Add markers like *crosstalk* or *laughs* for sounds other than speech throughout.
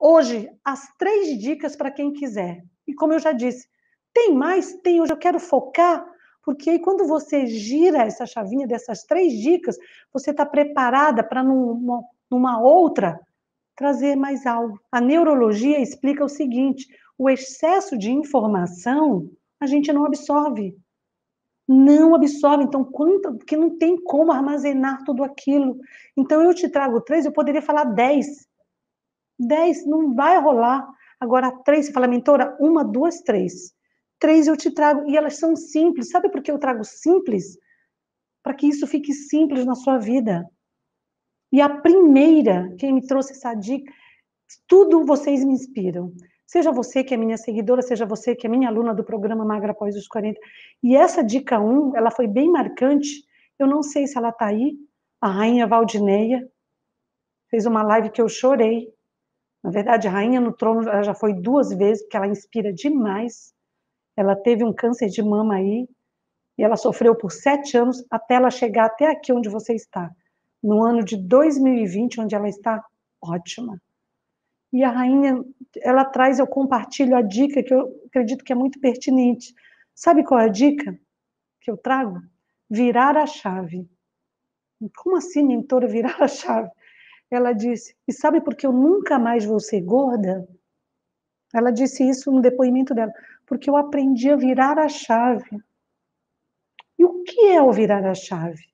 Hoje, as três dicas para quem quiser. E como eu já disse, tem mais? Tem. Hoje eu quero focar, porque aí quando você gira essa chavinha dessas três dicas, você está preparada para numa, numa outra trazer mais algo. A neurologia explica o seguinte: o excesso de informação a gente não absorve. Não absorve, então, quanto, porque não tem como armazenar tudo aquilo. Então, eu te trago três, eu poderia falar dez, dez, não vai rolar. Agora, três, você fala, mentora, uma, duas, três. Três eu te trago, e elas são simples. Sabe por que eu trago simples? Para que isso fique simples na sua vida. E a primeira, quem me trouxe essa dica, tudo vocês me inspiram. Seja você que é minha seguidora, seja você que é minha aluna do programa Magra Após os 40. E essa dica 1, ela foi bem marcante. Eu não sei se ela está aí. A rainha Valdineia fez uma live que eu chorei. Na verdade, Rainha no Trono ela já foi duas vezes, porque ela inspira demais. Ela teve um câncer de mama aí, e ela sofreu por sete anos até ela chegar até aqui onde você está. No ano de 2020, onde ela está ótima. E a rainha, ela traz, eu compartilho a dica que eu acredito que é muito pertinente. Sabe qual é a dica que eu trago? Virar a chave. Como assim, mentora, virar a chave? Ela disse: E sabe por que eu nunca mais vou ser gorda? Ela disse isso no depoimento dela, porque eu aprendi a virar a chave. E o que é o virar a chave?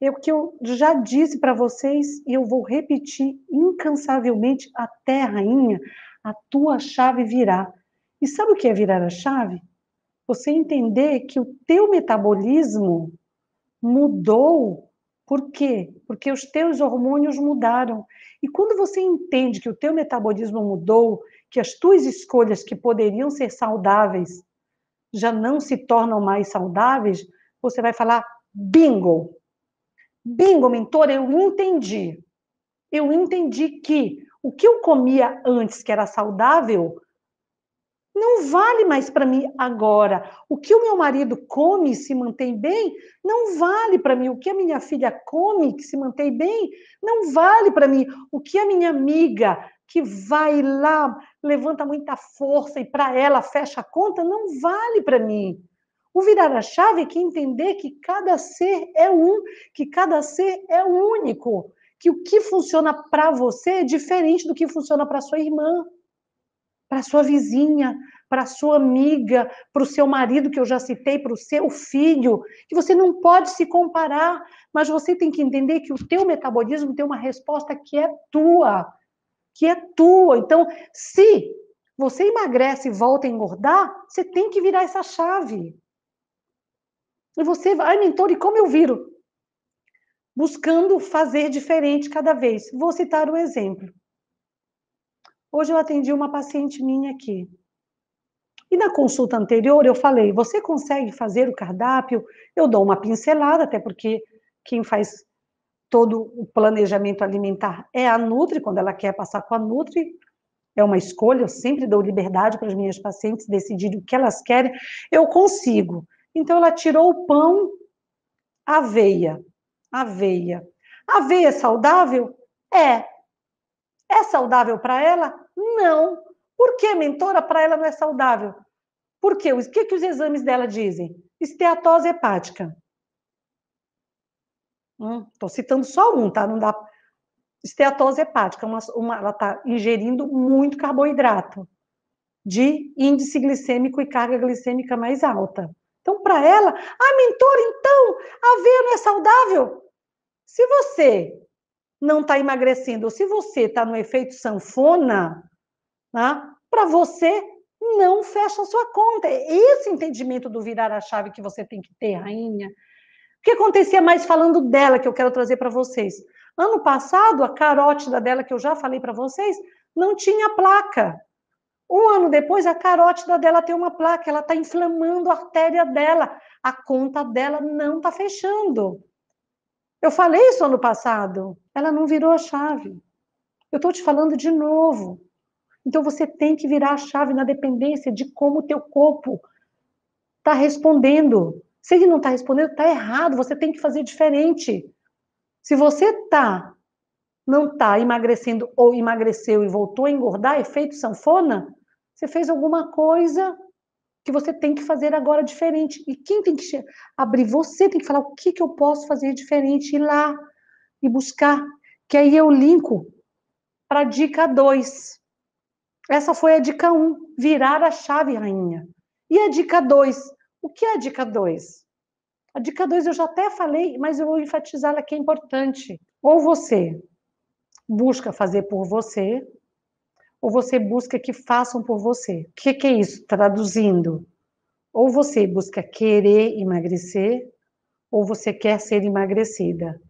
É o que eu já disse para vocês e eu vou repetir incansavelmente até rainha, a tua chave virar. E sabe o que é virar a chave? Você entender que o teu metabolismo mudou por quê? Porque os teus hormônios mudaram. E quando você entende que o teu metabolismo mudou, que as tuas escolhas que poderiam ser saudáveis já não se tornam mais saudáveis, você vai falar bingo. Bingo, mentor, eu entendi. Eu entendi que o que eu comia antes que era saudável não vale mais para mim agora. O que o meu marido come e se mantém bem, não vale para mim. O que a minha filha come que se mantém bem, não vale para mim. O que a minha amiga que vai lá, levanta muita força e para ela fecha a conta, não vale para mim. O virar a chave é que entender que cada ser é um, que cada ser é único, que o que funciona para você é diferente do que funciona para sua irmã para sua vizinha, para sua amiga, para o seu marido que eu já citei, para o seu filho, que você não pode se comparar, mas você tem que entender que o teu metabolismo tem uma resposta que é tua, que é tua. Então, se você emagrece e volta a engordar, você tem que virar essa chave. E você vai, mentor, e como eu viro? Buscando fazer diferente cada vez. Vou citar um exemplo. Hoje eu atendi uma paciente minha aqui. E na consulta anterior eu falei: você consegue fazer o cardápio? Eu dou uma pincelada, até porque quem faz todo o planejamento alimentar é a Nutri, quando ela quer passar com a Nutri. É uma escolha, eu sempre dou liberdade para as minhas pacientes decidirem o que elas querem. Eu consigo. Então, ela tirou o pão, aveia. Aveia. Aveia é saudável? É. É saudável para ela? Não. Por que, mentora, para ela não é saudável? Por quê? O que, que os exames dela dizem? Esteatose hepática. Estou hum, citando só um, tá? Não dá. Esteatose hepática, uma, uma, ela está ingerindo muito carboidrato de índice glicêmico e carga glicêmica mais alta. Então, para ela, ah, mentora, então, a aveia não é saudável? Se você não está emagrecendo, ou se você está no efeito sanfona, tá? para você não fecha a sua conta. Esse entendimento do virar a chave que você tem que ter, rainha. O que acontecia mais falando dela que eu quero trazer para vocês? Ano passado, a carótida dela que eu já falei para vocês, não tinha placa. Um ano depois, a carótida dela tem uma placa, ela está inflamando a artéria dela, a conta dela não está fechando. Eu falei isso ano passado. Ela não virou a chave. Eu estou te falando de novo. Então você tem que virar a chave na dependência de como o teu corpo está respondendo. Se ele não está respondendo, está errado. Você tem que fazer diferente. Se você tá, não está emagrecendo ou emagreceu e voltou a engordar, efeito sanfona, você fez alguma coisa que você tem que fazer agora diferente. E quem tem que abrir? Você tem que falar o que, que eu posso fazer diferente. E lá e buscar, que aí eu linko para a dica 2. Essa foi a dica 1, um, virar a chave, rainha. E a dica 2? O que é a dica 2? A dica 2 eu já até falei, mas eu vou enfatizar ela que é importante. Ou você busca fazer por você, ou você busca que façam por você. O que, que é isso? Traduzindo. Ou você busca querer emagrecer, ou você quer ser emagrecida.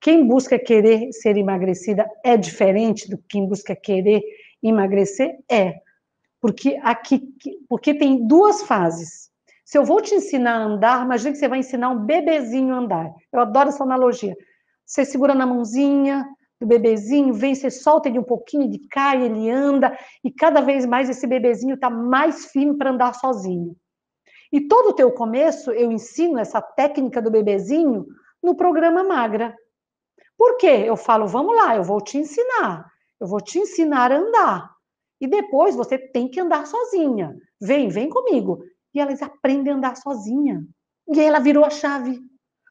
Quem busca querer ser emagrecida é diferente do que quem busca querer emagrecer? É. Porque aqui, porque tem duas fases. Se eu vou te ensinar a andar, imagina que você vai ensinar um bebezinho a andar. Eu adoro essa analogia. Você segura na mãozinha do bebezinho, vem, você solta ele um pouquinho, ele cai, ele anda, e cada vez mais esse bebezinho está mais firme para andar sozinho. E todo o teu começo, eu ensino essa técnica do bebezinho no programa Magra. Por quê? Eu falo, vamos lá, eu vou te ensinar. Eu vou te ensinar a andar. E depois você tem que andar sozinha. Vem, vem comigo. E elas aprendem a andar sozinha. E aí ela virou a chave.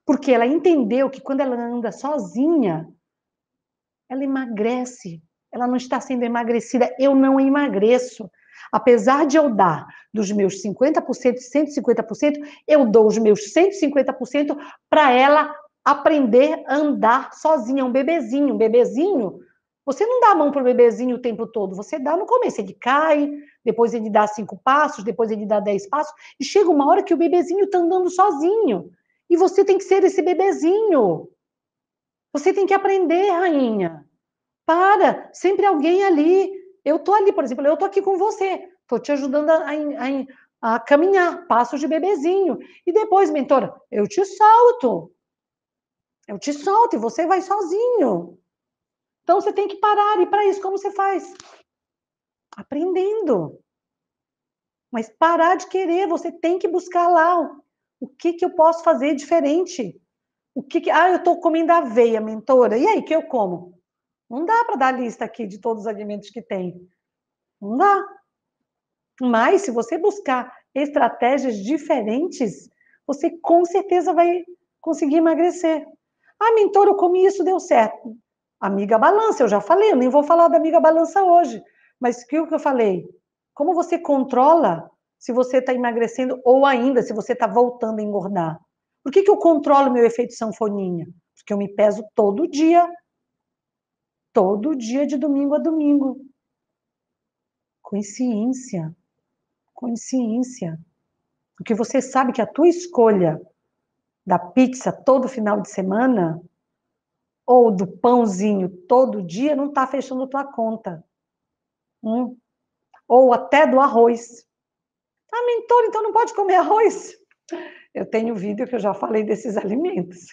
Porque ela entendeu que quando ela anda sozinha, ela emagrece. Ela não está sendo emagrecida. Eu não emagreço. Apesar de eu dar dos meus 50%, 150%, eu dou os meus 150% para ela aprender a andar sozinha, um bebezinho, um bebezinho. Você não dá a mão para o bebezinho o tempo todo, você dá no começo, ele cai, depois ele dá cinco passos, depois ele dá dez passos, e chega uma hora que o bebezinho está andando sozinho. E você tem que ser esse bebezinho. Você tem que aprender, rainha. Para, sempre alguém ali. Eu tô ali, por exemplo, eu tô aqui com você, tô te ajudando a, a, a caminhar, passos de bebezinho. E depois, mentora, eu te solto. Eu te solto e você vai sozinho. Então você tem que parar. E para isso, como você faz? Aprendendo. Mas parar de querer, você tem que buscar lá o que, que eu posso fazer diferente. O que, que... Ah, eu estou comendo aveia, mentora. E aí, que eu como? Não dá para dar lista aqui de todos os alimentos que tem. Não dá. Mas se você buscar estratégias diferentes, você com certeza vai conseguir emagrecer. Ah, mentor, eu comi isso, deu certo. Amiga balança, eu já falei, eu nem vou falar da amiga balança hoje. Mas que o que eu falei? Como você controla se você está emagrecendo ou ainda se você está voltando a engordar? Por que, que eu controlo meu efeito sanfoninha? Porque eu me peso todo dia. Todo dia, de domingo a domingo. Consciência. Consciência. Porque você sabe que a tua escolha da pizza todo final de semana ou do pãozinho todo dia não está fechando tua conta. Hum? Ou até do arroz. Ah, mentor, então não pode comer arroz? Eu tenho vídeo que eu já falei desses *laughs* alimentos.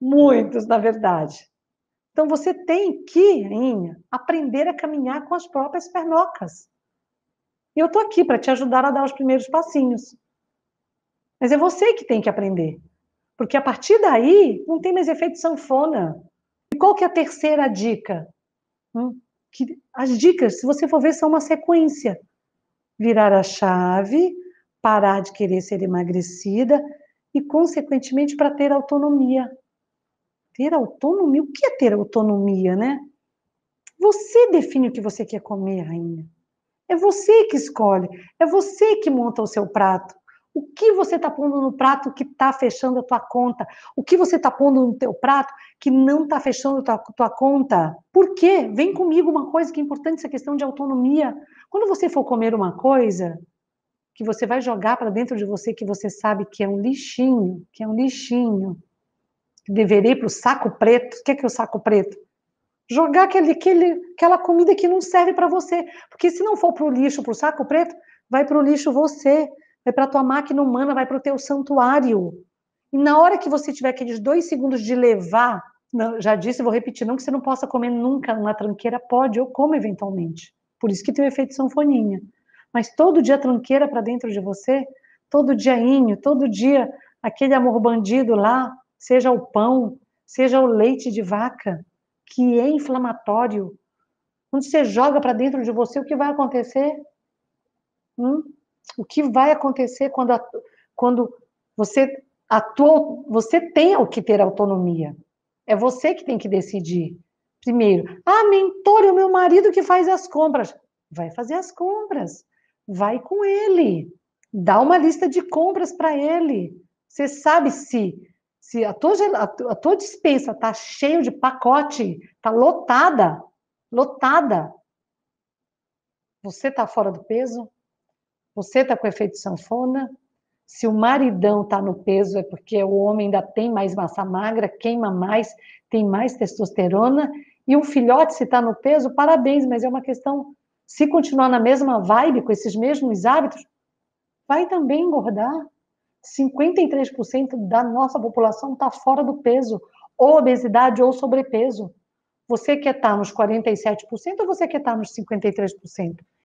Muitos, na verdade. Então você tem que, Rainha, aprender a caminhar com as próprias pernocas. E eu estou aqui para te ajudar a dar os primeiros passinhos. Mas é você que tem que aprender. Porque a partir daí não tem mais efeito sanfona. E qual que é a terceira dica? Hum? Que as dicas, se você for ver, são uma sequência. Virar a chave, parar de querer ser emagrecida e, consequentemente, para ter autonomia. Ter autonomia? O que é ter autonomia, né? Você define o que você quer comer, rainha. É você que escolhe, é você que monta o seu prato o que você está pondo no prato que está fechando a tua conta? O que você está pondo no teu prato que não está fechando a tua, tua conta? Por quê? Vem comigo uma coisa que é importante, essa questão de autonomia. Quando você for comer uma coisa que você vai jogar para dentro de você que você sabe que é um lixinho, que é um lixinho, que deveria ir para o saco preto. O que é que é o saco preto? Jogar aquele, aquele, aquela comida que não serve para você. Porque se não for para o lixo, para o saco preto, vai para o lixo você vai é para a tua máquina humana, vai para o teu santuário. E na hora que você tiver aqueles dois segundos de levar, não, já disse, vou repetir, não que você não possa comer nunca na tranqueira, pode, eu como eventualmente. Por isso que tem o efeito sanfoninha. Mas todo dia tranqueira para dentro de você, todo dia inho, todo dia aquele amor bandido lá, seja o pão, seja o leite de vaca, que é inflamatório. Quando você joga para dentro de você, o que vai acontecer? Hum? o que vai acontecer quando, quando você atua, você tem o que ter autonomia. É você que tem que decidir. Primeiro, ah, mentor, é o meu marido que faz as compras. Vai fazer as compras. Vai com ele. Dá uma lista de compras para ele. Você sabe se se a tua, a tua dispensa está cheia de pacote, está lotada, lotada, você está fora do peso? Você está com efeito sanfona? Se o maridão está no peso, é porque o homem ainda tem mais massa magra, queima mais, tem mais testosterona. E um filhote, se está no peso, parabéns, mas é uma questão. Se continuar na mesma vibe, com esses mesmos hábitos, vai também engordar. 53% da nossa população está fora do peso, ou obesidade ou sobrepeso. Você quer estar tá nos 47% ou você quer estar tá nos 53%?